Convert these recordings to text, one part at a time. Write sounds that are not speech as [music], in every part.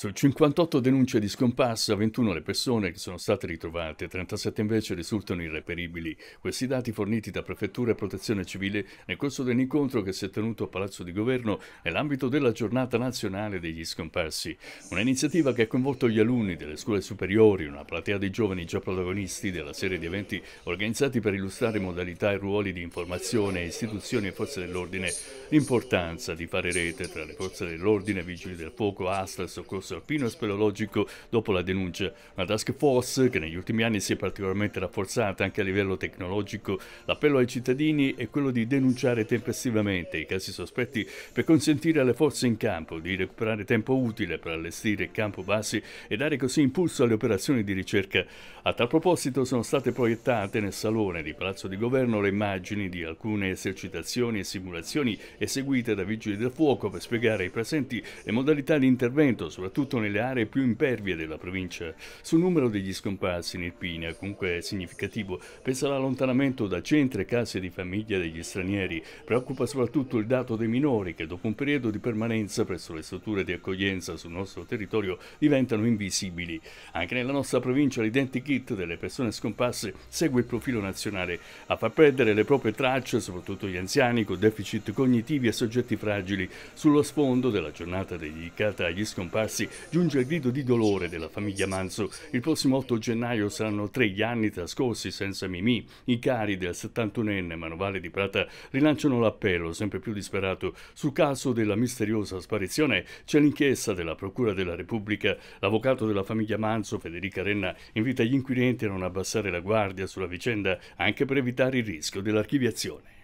Su 58 denunce di scomparsa, 21 le persone che sono state ritrovate, 37 invece risultano irreperibili. Questi dati forniti da Prefettura e Protezione Civile nel corso dell'incontro che si è tenuto a Palazzo di Governo nell'ambito della Giornata Nazionale degli Scomparsi. Un'iniziativa che ha coinvolto gli alunni delle scuole superiori, una platea di giovani già protagonisti della serie di eventi organizzati per illustrare modalità e ruoli di informazione, istituzioni e forze dell'ordine. L'importanza di fare rete tra le forze dell'ordine, vigili del fuoco, ASL, soccorso scorso al speleologico dopo la denuncia. Una task force che negli ultimi anni si è particolarmente rafforzata anche a livello tecnologico. L'appello ai cittadini è quello di denunciare tempestivamente i casi sospetti per consentire alle forze in campo di recuperare tempo utile per allestire campo basi e dare così impulso alle operazioni di ricerca. A tal proposito sono state proiettate nel salone di Palazzo di Governo le immagini di alcune esercitazioni e simulazioni eseguite da vigili del fuoco per spiegare ai presenti le modalità di intervento, soprattutto soprattutto nelle aree più impervie della provincia. Sul numero degli scomparsi in Irpinia, comunque significativo, pensa all'allontanamento da centri e case di famiglia degli stranieri. Preoccupa soprattutto il dato dei minori che dopo un periodo di permanenza presso le strutture di accoglienza sul nostro territorio diventano invisibili. Anche nella nostra provincia l'identikit delle persone scomparse segue il profilo nazionale, a far perdere le proprie tracce, soprattutto gli anziani con deficit cognitivi e soggetti fragili. Sullo sfondo della giornata dedicata agli scomparsi giunge il grido di dolore della famiglia Manzo. Il prossimo 8 gennaio saranno tre gli anni trascorsi senza Mimì. I cari del 71enne Manovale di Prata rilanciano l'appello sempre più disperato sul caso della misteriosa sparizione. C'è l'inchiesta della Procura della Repubblica. L'avvocato della famiglia Manzo, Federica Renna, invita gli inquirenti a non abbassare la guardia sulla vicenda anche per evitare il rischio dell'archiviazione.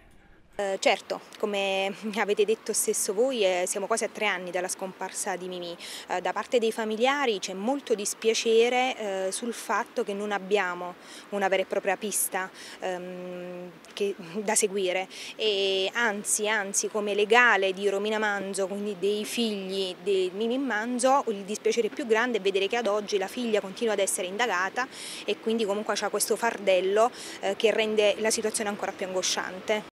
Eh, certo, come [laughs] avete detto stesso voi, eh, siamo quasi a tre anni dalla scomparsa di Mimì. Eh, da parte dei familiari c'è molto dispiacere eh, sul fatto che non abbiamo una vera e propria pista ehm, che, [laughs] da seguire. E anzi, anzi, come legale di Romina Manzo, quindi dei figli di Mimì Manzo, il dispiacere più grande è vedere che ad oggi la figlia continua ad essere indagata e quindi comunque c'è questo fardello eh, che rende la situazione ancora più angosciante.